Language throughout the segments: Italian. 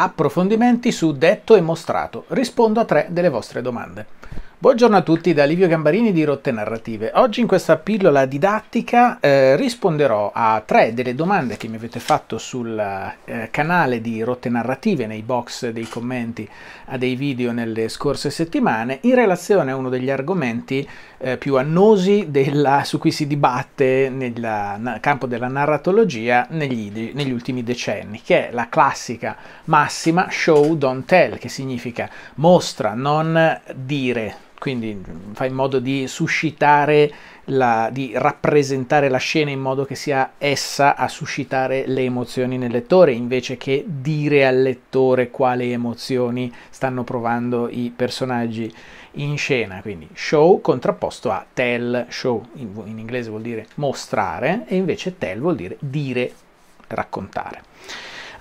approfondimenti su detto e mostrato. Rispondo a tre delle vostre domande. Buongiorno a tutti da Livio Gambarini di Rotte Narrative. Oggi in questa pillola didattica eh, risponderò a tre delle domande che mi avete fatto sul eh, canale di Rotte Narrative nei box dei commenti a dei video nelle scorse settimane in relazione a uno degli argomenti eh, più annosi della, su cui si dibatte nel campo della narratologia negli, negli ultimi decenni, che è la classica massima show don't tell, che significa mostra, non dire quindi fa in modo di suscitare, la, di rappresentare la scena in modo che sia essa a suscitare le emozioni nel lettore, invece che dire al lettore quali emozioni stanno provando i personaggi in scena. Quindi show contrapposto a tell, show in, in inglese vuol dire mostrare e invece tell vuol dire dire, raccontare.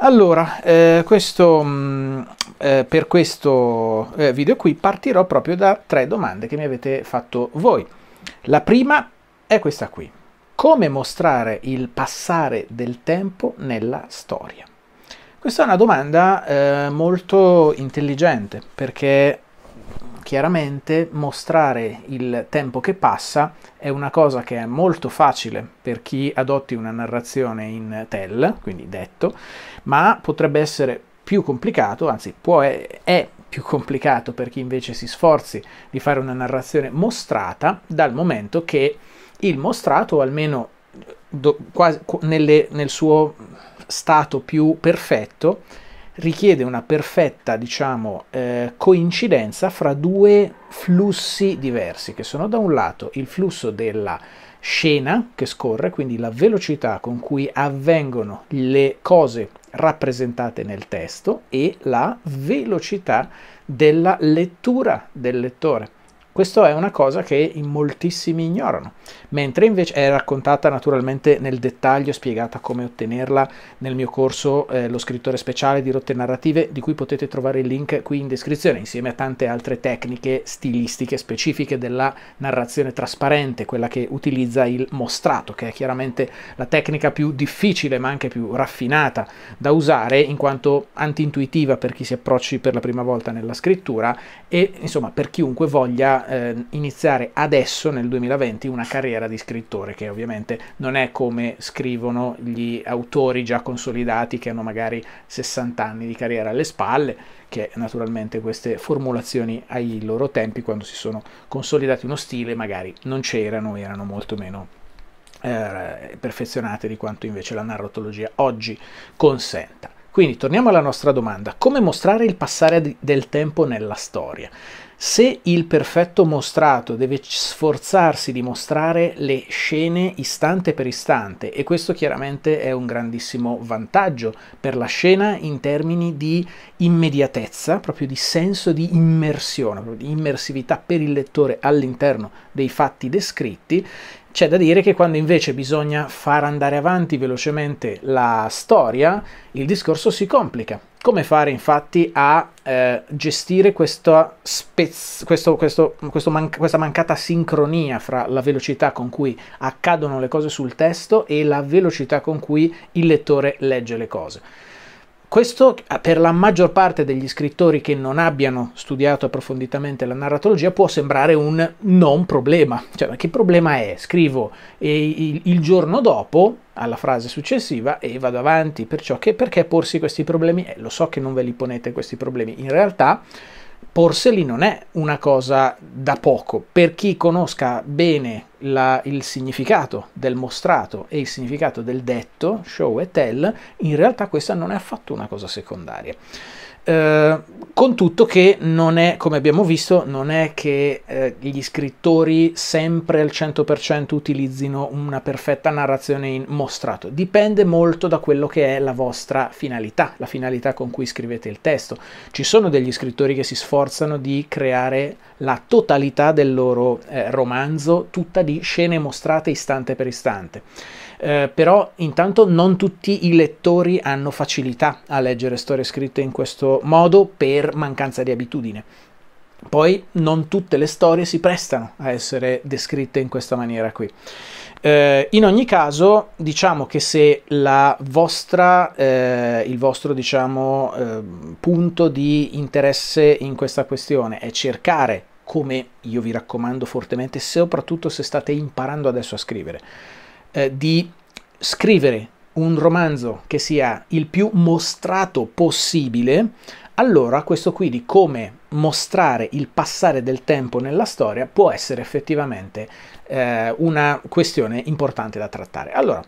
Allora, eh, questo, mh, mm, eh, per questo eh, video qui partirò proprio da tre domande che mi avete fatto voi. La prima è questa qui. Come mostrare il passare del tempo nella storia? Questa è una domanda eh, molto intelligente perché chiaramente mostrare il tempo che passa è una cosa che è molto facile per chi adotti una narrazione in tell, quindi detto, ma potrebbe essere più complicato, anzi può, è, è più complicato per chi invece si sforzi di fare una narrazione mostrata dal momento che il mostrato, o almeno eh, do, quasi, nelle, nel suo stato più perfetto, richiede una perfetta diciamo, eh, coincidenza fra due flussi diversi, che sono da un lato il flusso della scena che scorre, quindi la velocità con cui avvengono le cose rappresentate nel testo e la velocità della lettura del lettore. Questo è una cosa che in moltissimi ignorano, mentre invece è raccontata naturalmente nel dettaglio, spiegata come ottenerla nel mio corso eh, Lo scrittore speciale di rotte narrative, di cui potete trovare il link qui in descrizione, insieme a tante altre tecniche stilistiche specifiche della narrazione trasparente, quella che utilizza il mostrato, che è chiaramente la tecnica più difficile ma anche più raffinata da usare in quanto antintuitiva per chi si approcci per la prima volta nella scrittura e insomma per chiunque voglia eh, iniziare adesso nel 2020 una carriera di scrittore che ovviamente non è come scrivono gli autori già consolidati che hanno magari 60 anni di carriera alle spalle che naturalmente queste formulazioni ai loro tempi quando si sono consolidati uno stile magari non c'erano erano molto meno eh, perfezionate di quanto invece la narratologia oggi consenta. Quindi torniamo alla nostra domanda, come mostrare il passare di, del tempo nella storia? Se il perfetto mostrato deve sforzarsi di mostrare le scene istante per istante e questo chiaramente è un grandissimo vantaggio per la scena in termini di immediatezza, proprio di senso di immersione, di immersività per il lettore all'interno dei fatti descritti c'è da dire che quando invece bisogna far andare avanti velocemente la storia, il discorso si complica, come fare infatti a eh, gestire questa, spez- questo, questo, questo man- questa mancata sincronia fra la velocità con cui accadono le cose sul testo e la velocità con cui il lettore legge le cose? Questo per la maggior parte degli scrittori che non abbiano studiato approfonditamente la narratologia può sembrare un non problema. Cioè, ma che problema è? Scrivo il giorno dopo alla frase successiva e eh, vado avanti. Perciò che, perché porsi questi problemi? Eh, lo so che non ve li ponete questi problemi. In realtà porseli non è una cosa da poco. Per chi conosca bene la, il significato del mostrato e il significato del detto, show e tell, in realtà questa non è affatto una cosa secondaria. Eh, con tutto che non è, come abbiamo visto, non è che eh, gli scrittori sempre al 100% utilizzino una perfetta narrazione in mostrato, dipende molto da quello che è la vostra finalità, la finalità con cui scrivete il testo. Ci sono degli scrittori che si sforzano di creare la totalità del loro eh, romanzo, tutta di scene mostrate istante per istante. Eh, però intanto non tutti i lettori hanno facilità a leggere storie scritte in questo modo per mancanza di abitudine. Poi non tutte le storie si prestano a essere descritte in questa maniera qui. Eh, in ogni caso, diciamo che se vostra, eh, il vostro diciamo, eh, punto di interesse in questa questione è cercare come io vi raccomando fortemente, soprattutto se state imparando adesso a scrivere, eh, di scrivere un romanzo che sia il più mostrato possibile, allora questo qui di come mostrare il passare del tempo nella storia può essere effettivamente eh, una questione importante da trattare. Allora,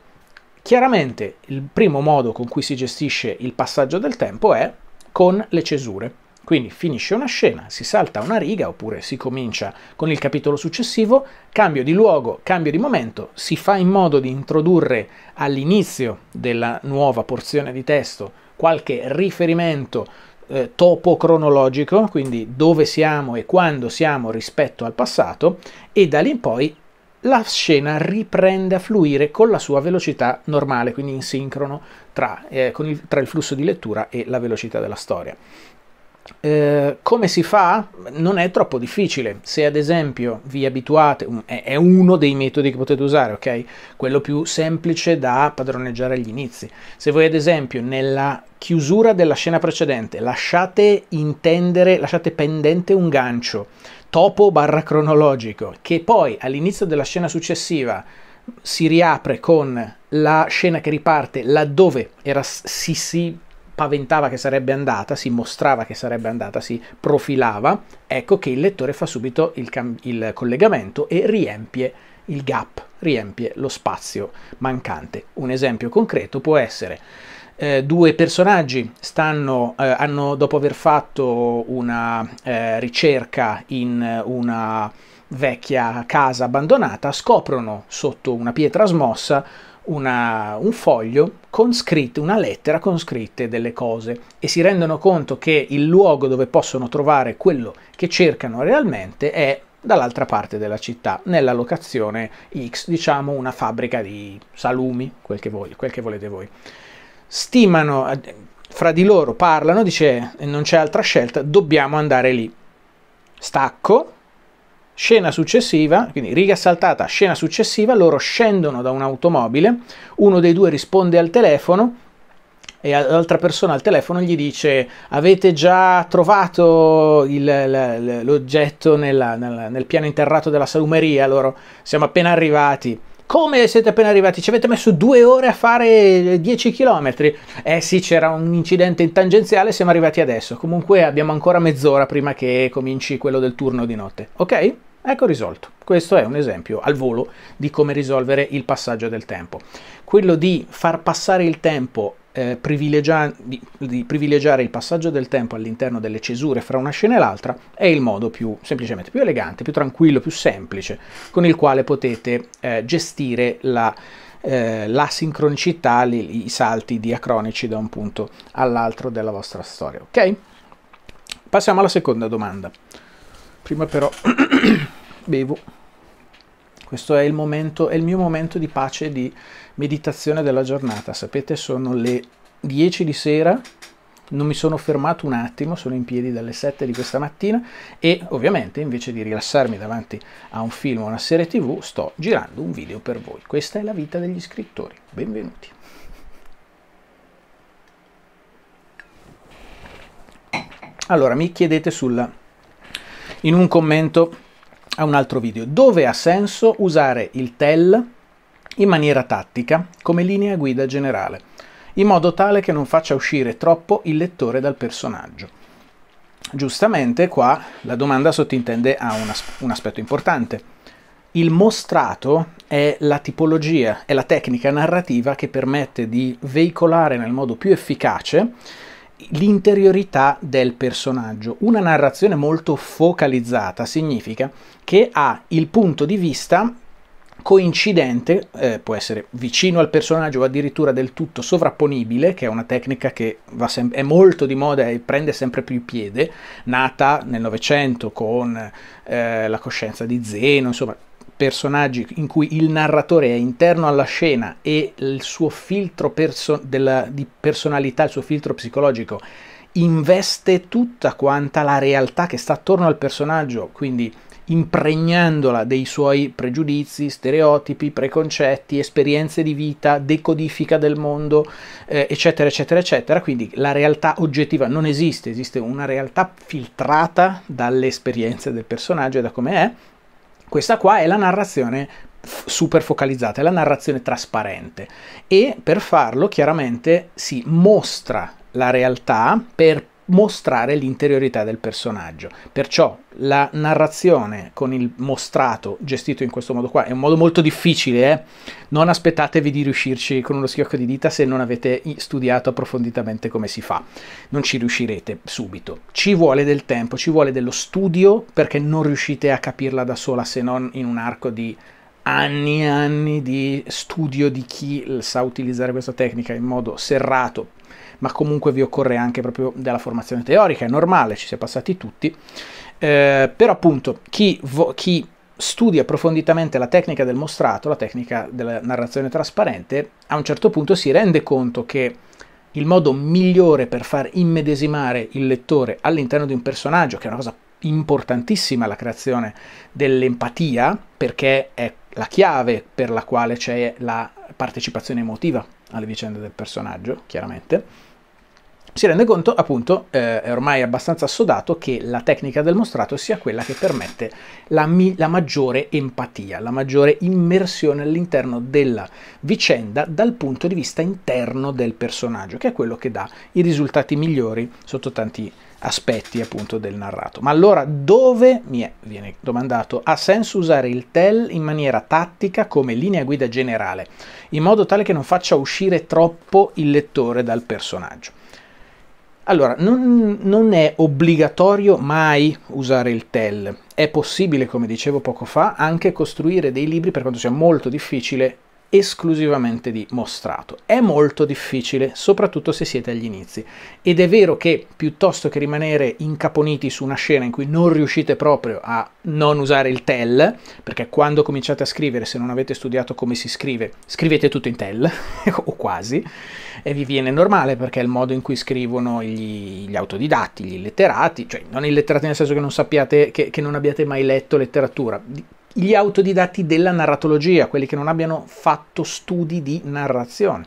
chiaramente il primo modo con cui si gestisce il passaggio del tempo è con le cesure. Quindi finisce una scena, si salta una riga oppure si comincia con il capitolo successivo, cambio di luogo, cambio di momento, si fa in modo di introdurre all'inizio della nuova porzione di testo qualche riferimento eh, topo cronologico, quindi dove siamo e quando siamo rispetto al passato e da lì in poi la scena riprende a fluire con la sua velocità normale, quindi in sincrono tra, eh, il, tra il flusso di lettura e la velocità della storia. Eh, come si fa? Non è troppo difficile. Se ad esempio vi abituate, è uno dei metodi che potete usare, ok? Quello più semplice da padroneggiare agli inizi. Se voi ad esempio nella chiusura della scena precedente lasciate intendere, lasciate pendente un gancio, topo barra cronologico, che poi all'inizio della scena successiva si riapre con la scena che riparte laddove era, si, si paventava che sarebbe andata, si mostrava che sarebbe andata, si profilava, ecco che il lettore fa subito il, cam- il collegamento e riempie il gap, riempie lo spazio mancante. Un esempio concreto può essere eh, due personaggi stanno, eh, hanno, dopo aver fatto una eh, ricerca in una vecchia casa abbandonata, scoprono sotto una pietra smossa una, un foglio con scritte, una lettera con scritte delle cose e si rendono conto che il luogo dove possono trovare quello che cercano realmente è dall'altra parte della città, nella locazione X, diciamo una fabbrica di salumi, quel che, voglio, quel che volete voi. Stimano, fra di loro parlano, dice non c'è altra scelta, dobbiamo andare lì. Stacco, Scena successiva, quindi riga saltata, scena successiva, loro scendono da un'automobile, uno dei due risponde al telefono e l'altra persona al telefono gli dice avete già trovato il, l'oggetto nella, nella, nel piano interrato della salumeria, loro siamo appena arrivati. Come siete appena arrivati? Ci avete messo due ore a fare 10 eh, km? Eh sì, c'era un incidente in tangenziale, siamo arrivati adesso. Comunque abbiamo ancora mezz'ora prima che cominci quello del turno di notte, ok? Ecco risolto. Questo è un esempio al volo di come risolvere il passaggio del tempo. Quello di far passare il tempo, eh, privilegia- di, di privilegiare il passaggio del tempo all'interno delle cesure fra una scena e l'altra, è il modo più semplicemente più elegante, più tranquillo, più semplice con il quale potete eh, gestire la, eh, la sincronicità, li, i salti diacronici da un punto all'altro della vostra storia. Ok? Passiamo alla seconda domanda. Prima però bevo. Questo è il, momento, è il mio momento di pace di meditazione della giornata. Sapete, sono le 10 di sera, non mi sono fermato un attimo, sono in piedi dalle 7 di questa mattina e ovviamente invece di rilassarmi davanti a un film o una serie tv sto girando un video per voi. Questa è la vita degli scrittori. Benvenuti. Allora, mi chiedete sulla in un commento a un altro video, dove ha senso usare il TEL in maniera tattica come linea guida generale, in modo tale che non faccia uscire troppo il lettore dal personaggio. Giustamente qua la domanda sottintende a un, as- un aspetto importante. Il mostrato è la tipologia, è la tecnica narrativa che permette di veicolare nel modo più efficace l'interiorità del personaggio. Una narrazione molto focalizzata significa che ha il punto di vista coincidente, eh, può essere vicino al personaggio o addirittura del tutto sovrapponibile, che è una tecnica che sem- è molto di moda e prende sempre più piede, nata nel Novecento con eh, la coscienza di Zeno, insomma personaggi in cui il narratore è interno alla scena e il suo filtro perso- della, di personalità, il suo filtro psicologico investe tutta quanta la realtà che sta attorno al personaggio, quindi impregnandola dei suoi pregiudizi, stereotipi, preconcetti, esperienze di vita, decodifica del mondo, eh, eccetera, eccetera, eccetera. Quindi la realtà oggettiva non esiste, esiste una realtà filtrata dalle esperienze del personaggio e da come è, questa qua è la narrazione super focalizzata, è la narrazione trasparente e per farlo chiaramente si mostra la realtà per mostrare l'interiorità del personaggio. Perciò la narrazione con il mostrato gestito in questo modo qua è un modo molto difficile, eh? non aspettatevi di riuscirci con uno schiocco di dita se non avete studiato approfonditamente come si fa, non ci riuscirete subito. Ci vuole del tempo, ci vuole dello studio perché non riuscite a capirla da sola se non in un arco di anni e anni di studio di chi sa utilizzare questa tecnica in modo serrato ma comunque vi occorre anche proprio della formazione teorica, è normale, ci si è passati tutti. Eh, però appunto chi, vo- chi studia approfonditamente la tecnica del mostrato, la tecnica della narrazione trasparente, a un certo punto si rende conto che il modo migliore per far immedesimare il lettore all'interno di un personaggio, che è una cosa importantissima la creazione dell'empatia, perché è la chiave per la quale c'è la partecipazione emotiva alle vicende del personaggio, chiaramente, si rende conto appunto, eh, è ormai abbastanza assodato, che la tecnica del mostrato sia quella che permette la, mi- la maggiore empatia, la maggiore immersione all'interno della vicenda dal punto di vista interno del personaggio, che è quello che dà i risultati migliori sotto tanti aspetti appunto del narrato. Ma allora dove, mi è, viene domandato, ha senso usare il tell in maniera tattica come linea guida generale, in modo tale che non faccia uscire troppo il lettore dal personaggio? Allora, non, non, è obbligatorio mai usare il TEL. È possibile, come dicevo poco fa, anche costruire dei libri, per quanto sia molto difficile, esclusivamente di mostrato. È molto difficile, soprattutto se siete agli inizi. Ed è vero che piuttosto che rimanere incaponiti su una scena in cui non riuscite proprio a non usare il tell, perché quando cominciate a scrivere, se non avete studiato come si scrive, scrivete tutto in tell, o quasi, e vi viene normale perché è il modo in cui scrivono gli, gli autodidatti, gli illetterati, cioè non illetterati nel senso che non sappiate, che, che non abbiate mai letto letteratura, gli autodidatti della narratologia, quelli che non abbiano fatto studi di narrazione.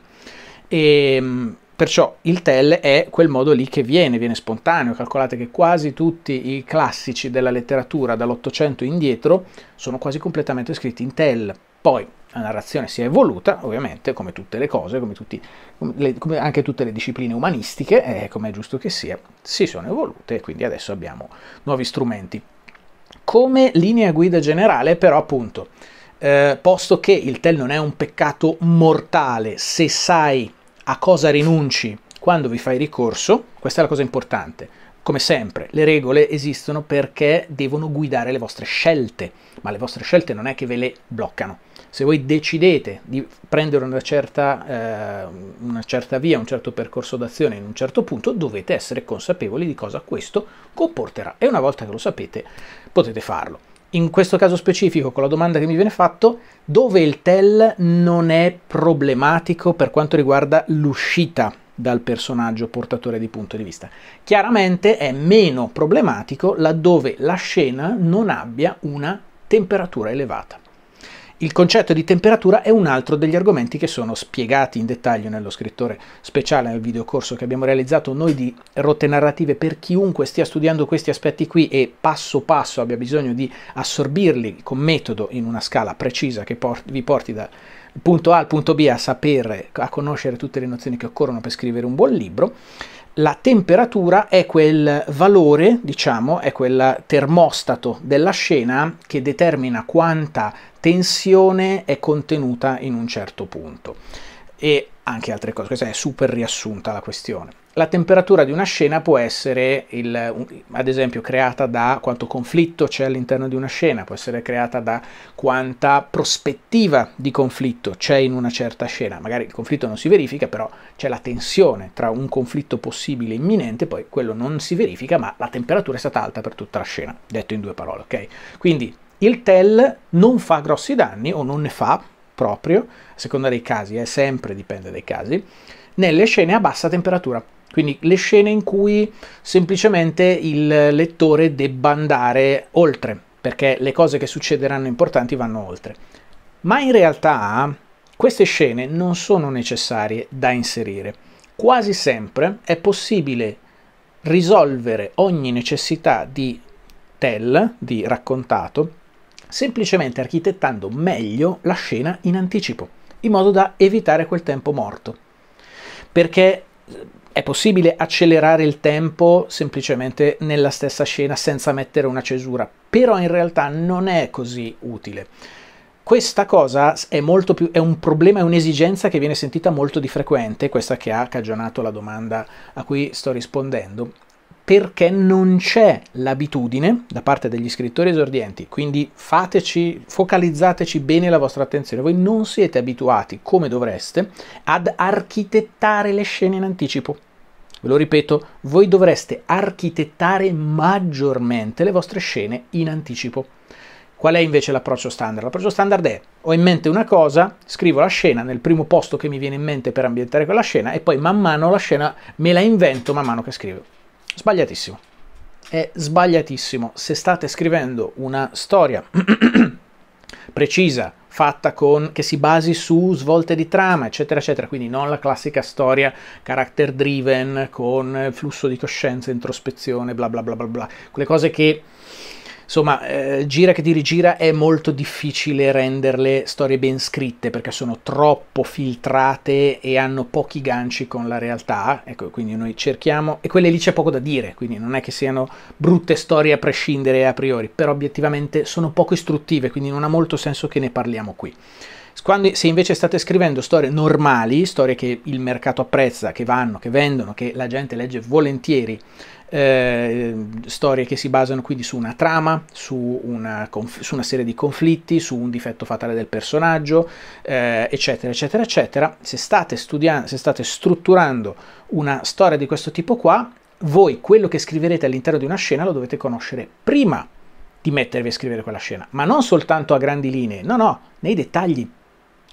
E, ehm, perciò il tell è quel modo lì che viene, viene spontaneo. Calcolate che quasi tutti i classici della letteratura dall'Ottocento indietro sono quasi completamente scritti in tell. Poi la narrazione si è evoluta, ovviamente, come tutte le cose, come, tutti, come, le, come anche tutte le discipline umanistiche, eh, come è giusto che sia, si sono evolute e quindi adesso abbiamo nuovi strumenti. Come linea guida generale, però, appunto, eh, posto che il tel non è un peccato mortale, se sai a cosa rinunci quando vi fai ricorso, questa è la cosa importante. Come sempre, le regole esistono perché devono guidare le vostre scelte, ma le vostre scelte non è che ve le bloccano se voi decidete di prendere una certa, eh, una certa via, un certo percorso d'azione in un certo punto, dovete essere consapevoli di cosa questo comporterà e una volta che lo sapete potete farlo. In questo caso specifico, con la domanda che mi viene fatto, dove il tell non è problematico per quanto riguarda l'uscita dal personaggio portatore di punto di vista. Chiaramente è meno problematico laddove la scena non abbia una temperatura elevata. Il concetto di temperatura è un altro degli argomenti che sono spiegati in dettaglio nello scrittore speciale nel videocorso che abbiamo realizzato noi di rotte narrative per chiunque stia studiando questi aspetti qui e passo passo abbia bisogno di assorbirli con metodo in una scala precisa che port- vi porti dal punto A al punto B a sapere, a conoscere tutte le nozioni che occorrono per scrivere un buon libro. La temperatura è quel valore, diciamo, è quel termostato della scena che determina quanta tensione è contenuta in un certo punto e anche altre cose, questa è super riassunta la questione. La temperatura di una scena può essere, il, ad esempio, creata da quanto conflitto c'è all'interno di una scena, può essere creata da quanta prospettiva di conflitto c'è in una certa scena. Magari il conflitto non si verifica, però c'è la tensione tra un conflitto possibile e imminente, poi quello non si verifica, ma la temperatura è stata alta per tutta la scena, detto in due parole, ok? Quindi il TEL non fa grossi danni o non ne fa proprio, a seconda dei casi, eh, sempre dipende dai casi, nelle scene a bassa temperatura. Quindi le scene in cui semplicemente il lettore debba andare oltre, perché le cose che succederanno importanti vanno oltre. Ma in realtà queste scene non sono necessarie da inserire. Quasi sempre è possibile risolvere ogni necessità di tell, di raccontato, semplicemente architettando meglio la scena in anticipo, in modo da evitare quel tempo morto. Perché eh, è possibile accelerare il tempo semplicemente nella stessa scena senza mettere una cesura, però in realtà non è così utile. Questa cosa è, più, è un problema, è un'esigenza che viene sentita molto di frequente, questa che ha cagionato la domanda a cui sto rispondendo, perché non c'è l'abitudine da parte degli scrittori esordienti, quindi fateci, focalizzateci bene la vostra attenzione, voi non siete abituati, come dovreste, ad architettare le scene in anticipo. Ve lo ripeto, voi dovreste architettare maggiormente le vostre scene in anticipo. Qual è invece l'approccio standard? L'approccio standard è ho in mente una cosa, scrivo la scena nel primo posto che mi viene in mente per ambientare quella scena e poi man mano la scena me la invento man mano che scrivo. Sbagliatissimo. È sbagliatissimo. Se state scrivendo una storia precisa, fatta con, che si basi su svolte di trama, eccetera, eccetera, quindi non la classica storia character driven con flusso di coscienza, introspezione, bla bla bla bla bla, quelle cose che Insomma, eh, gira che ti rigira è molto difficile renderle storie ben scritte perché sono troppo filtrate e hanno pochi ganci con la realtà. Ecco, quindi noi cerchiamo, e quelle lì c'è poco da dire, quindi non è che siano brutte storie a prescindere a priori, però obiettivamente sono poco istruttive, quindi non ha molto senso che ne parliamo qui. Quando, se invece state scrivendo storie normali, storie che il mercato apprezza, che vanno, che vendono, che la gente legge volentieri, eh, storie che si basano quindi su una trama, su una, conf- su una, serie di conflitti, su un difetto fatale del personaggio, eh, eccetera, eccetera, eccetera. Se state, studiando, se state strutturando una storia di questo tipo qua, voi quello che scriverete all'interno di una scena lo dovete conoscere prima di mettervi a scrivere quella scena, ma non soltanto a grandi linee, no, no, nei dettagli.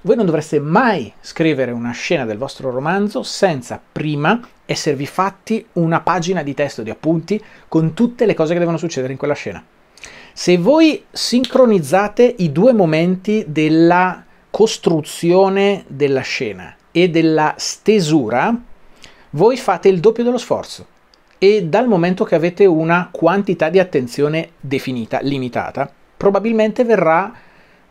Voi non dovreste mai scrivere una scena del vostro romanzo senza prima esservi fatti una pagina di testo, di appunti, con tutte le cose che devono succedere in quella scena. Se voi sincronizzate i due momenti della costruzione della scena e della stesura, voi fate il doppio dello sforzo. E dal momento che avete una quantità di attenzione definita, limitata, probabilmente verrà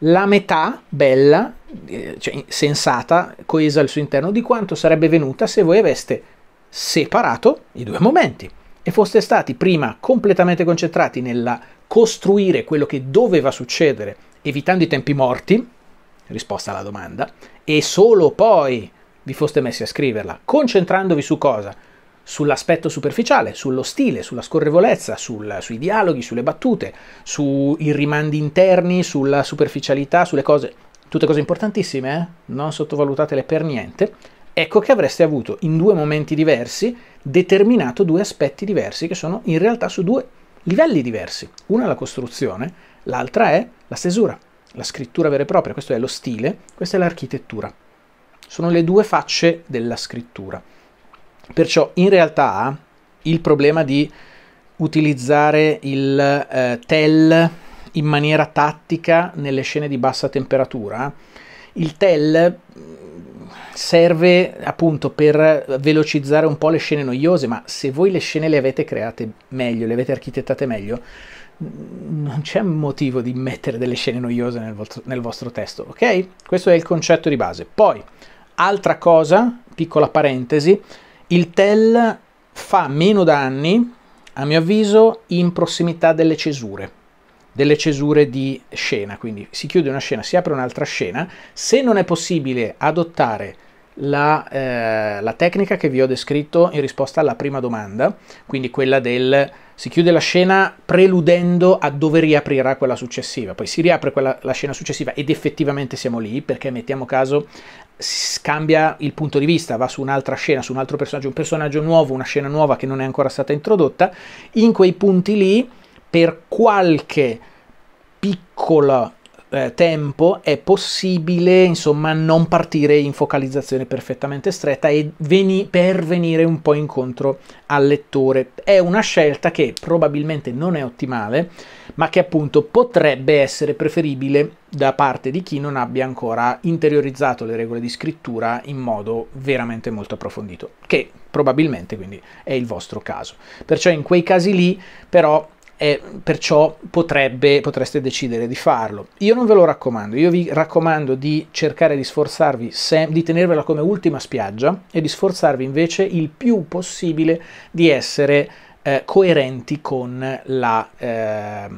la metà bella, eh, cioè sensata, coesa al suo interno, di quanto sarebbe venuta se voi aveste separato i due momenti e foste stati prima completamente concentrati nel costruire quello che doveva succedere evitando i tempi morti, risposta alla domanda, e solo poi vi foste messi a scriverla, concentrandovi su cosa? Sull'aspetto superficiale, sullo stile, sulla scorrevolezza, sul, sui dialoghi, sulle battute, sui rimandi interni, sulla superficialità, sulle cose, tutte cose importantissime, eh? non sottovalutatele per niente ecco che avreste avuto in due momenti diversi determinato due aspetti diversi che sono in realtà su due livelli diversi. Una è la costruzione, l'altra è la stesura, la scrittura vera e propria, questo è lo stile, questa è l'architettura. Sono le due facce della scrittura. Perciò in realtà il problema di utilizzare il eh, tel in maniera tattica nelle scene di bassa temperatura, il tel serve appunto per velocizzare un po' le scene noiose, ma se voi le scene le avete create meglio, le avete architettate meglio, non c'è motivo di mettere delle scene noiose nel vostro, nel vostro testo, ok? Questo è il concetto di base. Poi, altra cosa, piccola parentesi, il tell fa meno danni, a mio avviso, in prossimità delle cesure delle cesure di scena, quindi si chiude una scena, si apre un'altra scena, se non è possibile adottare la, eh, la, tecnica che vi ho descritto in risposta alla prima domanda, quindi quella del si chiude la scena preludendo a dove riaprirà quella successiva, poi si riapre quella, la scena successiva ed effettivamente siamo lì perché mettiamo caso cambia il punto di vista, va su un'altra scena, su un altro personaggio, un personaggio nuovo, una scena nuova che non è ancora stata introdotta, in quei punti lì per qualche piccola eh, tempo è possibile insomma non partire in focalizzazione perfettamente stretta e veni- per venire un po' incontro al lettore. È una scelta che probabilmente non è ottimale, ma che appunto potrebbe essere preferibile da parte di chi non abbia ancora interiorizzato le regole di scrittura in modo veramente molto approfondito, che probabilmente quindi è il vostro caso. Perciò in quei casi lì però eh, perciò potrebbe, potreste decidere di farlo. Io non ve lo raccomando, io vi raccomando di cercare di sforzarvi, se, di tenervela come ultima spiaggia e di sforzarvi invece il più possibile di essere eh, coerenti con, la, eh,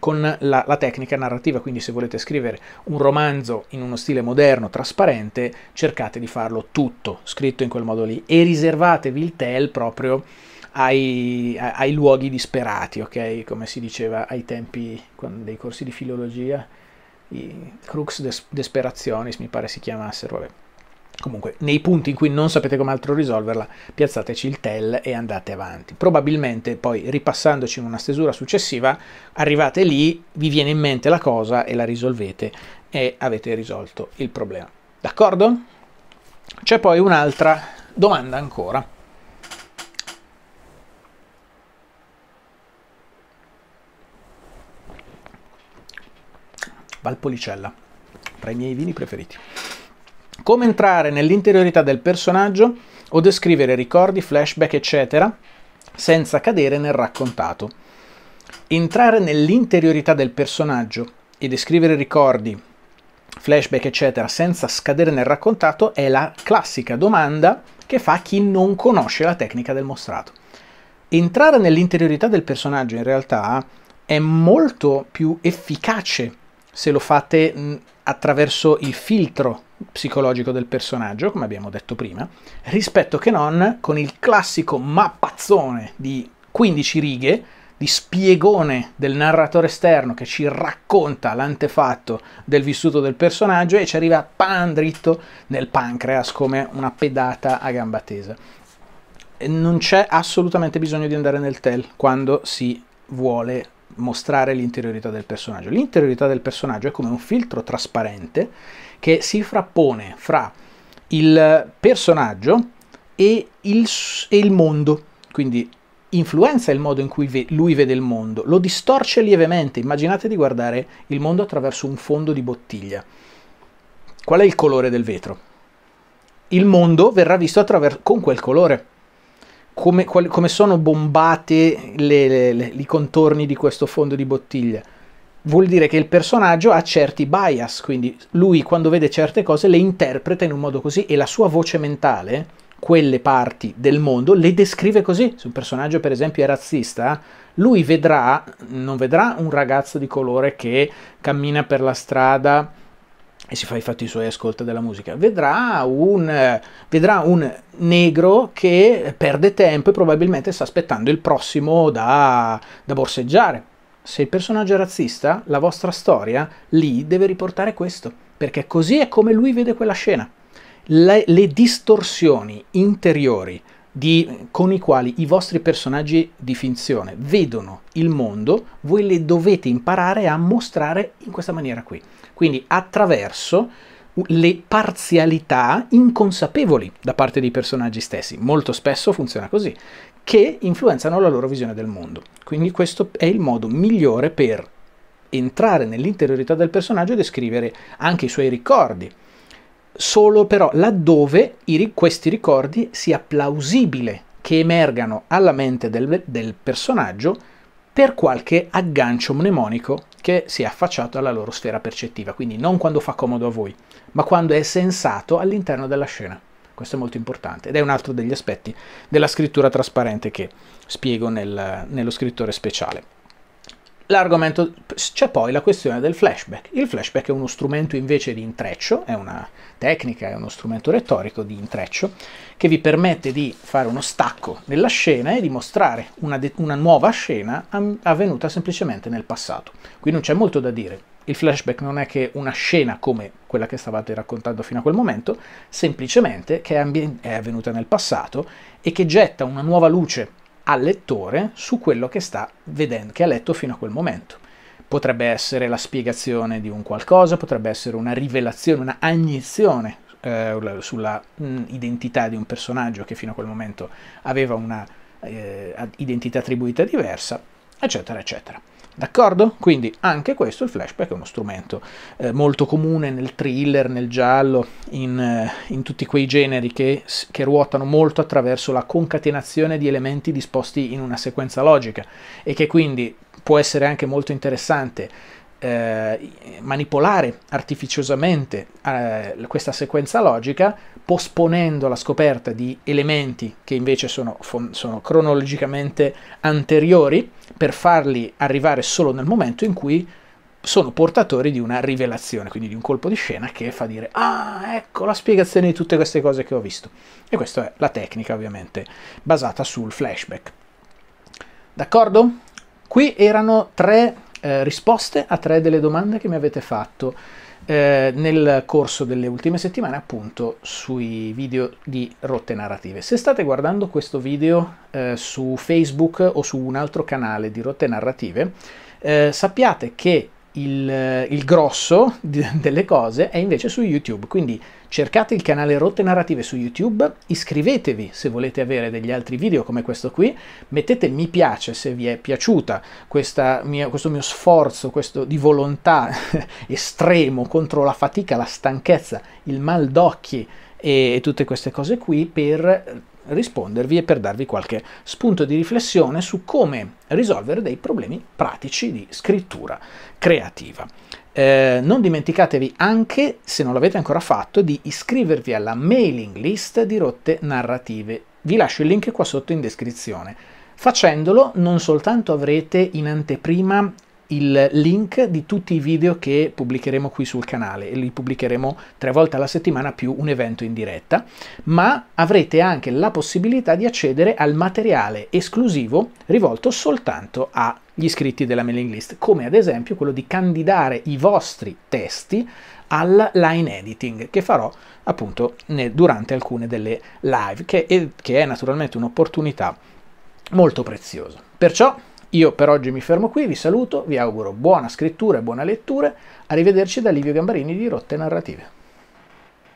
con la, la, tecnica narrativa. Quindi, se volete scrivere un romanzo in uno stile moderno, trasparente, cercate di farlo tutto scritto in quel modo lì e riservatevi il tel proprio ai, ai luoghi disperati, ok? Come si diceva ai tempi dei corsi di filologia, i crux des- desperationis mi pare si chiamassero, vabbè. Comunque, nei punti in cui non sapete come altro risolverla, piazzateci il tel e andate avanti. Probabilmente poi, ripassandoci in una stesura successiva, arrivate lì, vi viene in mente la cosa e la risolvete e avete risolto il problema. D'accordo? C'è poi un'altra domanda ancora. Valpolicella, tra i miei vini preferiti. Come entrare nell'interiorità del personaggio o descrivere ricordi, flashback, eccetera, senza cadere nel raccontato. Entrare nell'interiorità del personaggio e descrivere ricordi, flashback, eccetera, senza scadere nel raccontato è la classica domanda che fa chi non conosce la tecnica del mostrato. Entrare nell'interiorità del personaggio in realtà è molto più efficace se lo fate mh, mm, attraverso il filtro psicologico del personaggio, come abbiamo detto prima, rispetto che non con il classico mappazzone di 15 righe di spiegone del narratore esterno che ci racconta l'antefatto del vissuto del personaggio e ci arriva pan dritto nel pancreas come una pedata a gamba tesa. Non c'è assolutamente bisogno di andare nel tel quando si vuole mostrare l'interiorità del personaggio. L'interiorità del personaggio è come un filtro trasparente che si frappone fra il personaggio e il, e il mondo, quindi influenza il modo in cui ve, lui vede il mondo, lo distorce lievemente. Immaginate di guardare il mondo attraverso un fondo di bottiglia. Qual è il colore del vetro? Il mondo verrà visto con quel colore come, quali, come sono bombate le, le, le, i contorni di questo fondo di bottiglia. Vuol dire che il personaggio ha certi bias, quindi lui quando vede certe cose le interpreta in un modo così e la sua voce mentale, quelle parti del mondo, le descrive così. Se un personaggio per esempio è razzista, lui vedrà, non vedrà un ragazzo di colore che cammina per la strada e si fa i fatti suoi, ascolta della musica, vedrà un, vedrà un, negro che perde tempo e probabilmente sta aspettando il prossimo da, da borseggiare. Se il personaggio è razzista, la vostra storia lì deve riportare questo, perché così è come lui vede quella scena. Le, le distorsioni interiori di, con i quali i vostri personaggi di finzione vedono il mondo, voi le dovete imparare a mostrare in questa maniera qui quindi attraverso le parzialità inconsapevoli da parte dei personaggi stessi, molto spesso funziona così, che influenzano la loro visione del mondo. Quindi questo è il modo migliore per entrare nell'interiorità del personaggio e descrivere anche i suoi ricordi. Solo però laddove i, questi ricordi sia plausibile che emergano alla mente del, del personaggio per qualche aggancio mnemonico che si è affacciato alla loro sfera percettiva, quindi non quando fa comodo a voi, ma quando è sensato all'interno della scena. Questo è molto importante ed è un altro degli aspetti della scrittura trasparente che spiego nel, nello scrittore speciale l'argomento c'è poi la questione del flashback. Il flashback è uno strumento invece di intreccio, è una tecnica, è uno strumento retorico di intreccio che vi permette di fare uno stacco nella scena e di mostrare una, de- una nuova scena am- avvenuta semplicemente nel passato. Qui non c'è molto da dire. Il flashback non è che una scena come quella che stavate raccontando fino a quel momento, semplicemente che è, ambien- è avvenuta nel passato e che getta una nuova luce al lettore su quello che sta vedendo, che ha letto fino a quel momento. Potrebbe essere la spiegazione di un qualcosa, potrebbe essere una rivelazione, una agnizione eh, sulla mh, identità di un personaggio che fino a quel momento aveva una eh, identità attribuita diversa, eccetera, eccetera. D'accordo? Quindi anche questo, il flashback, è uno strumento eh, molto comune nel thriller, nel giallo, in, eh, in tutti quei generi che, che, ruotano molto attraverso la concatenazione di elementi disposti in una sequenza logica e che quindi può essere anche molto interessante eh, manipolare artificiosamente eh, questa sequenza logica posponendo la scoperta di elementi che invece sono, sono cronologicamente anteriori per farli arrivare solo nel momento in cui sono portatori di una rivelazione, quindi di un colpo di scena che fa dire ah, ecco la spiegazione di tutte queste cose che ho visto. E questa è la tecnica ovviamente basata sul flashback. D'accordo? Qui erano tre eh, risposte a tre delle domande che mi avete fatto eh, nel corso delle ultime settimane appunto sui video di rotte narrative. Se state guardando questo video eh, su Facebook o su un altro canale di rotte narrative, eh, sappiate che il, eh, il grosso di, delle cose è invece su YouTube, quindi cercate il canale Rotte Narrative su YouTube, iscrivetevi se volete avere degli altri video come questo qui, mettete mi piace se vi è piaciuta mia, questo mio sforzo, questo di volontà estremo contro la fatica, la stanchezza, il mal d'occhi e tutte queste cose qui per rispondervi e per darvi qualche spunto di riflessione su come risolvere dei problemi pratici di scrittura creativa. Eh, non dimenticatevi anche, se non l'avete ancora fatto, di iscrivervi alla mailing list di rotte narrative. Vi lascio il link qua sotto in descrizione. Facendolo non soltanto avrete in anteprima il link di tutti i video che pubblicheremo qui sul canale e li pubblicheremo tre volte alla settimana più un evento in diretta, ma avrete anche la possibilità di accedere al materiale esclusivo rivolto soltanto agli iscritti della mailing list, come ad esempio quello di candidare i vostri testi al line editing che farò appunto durante alcune delle live, che è, che è naturalmente un'opportunità molto preziosa. Perciò io per oggi mi fermo qui, vi saluto, vi auguro buona scrittura e buona lettura. Arrivederci da Livio Gambarini di Rotte Narrative.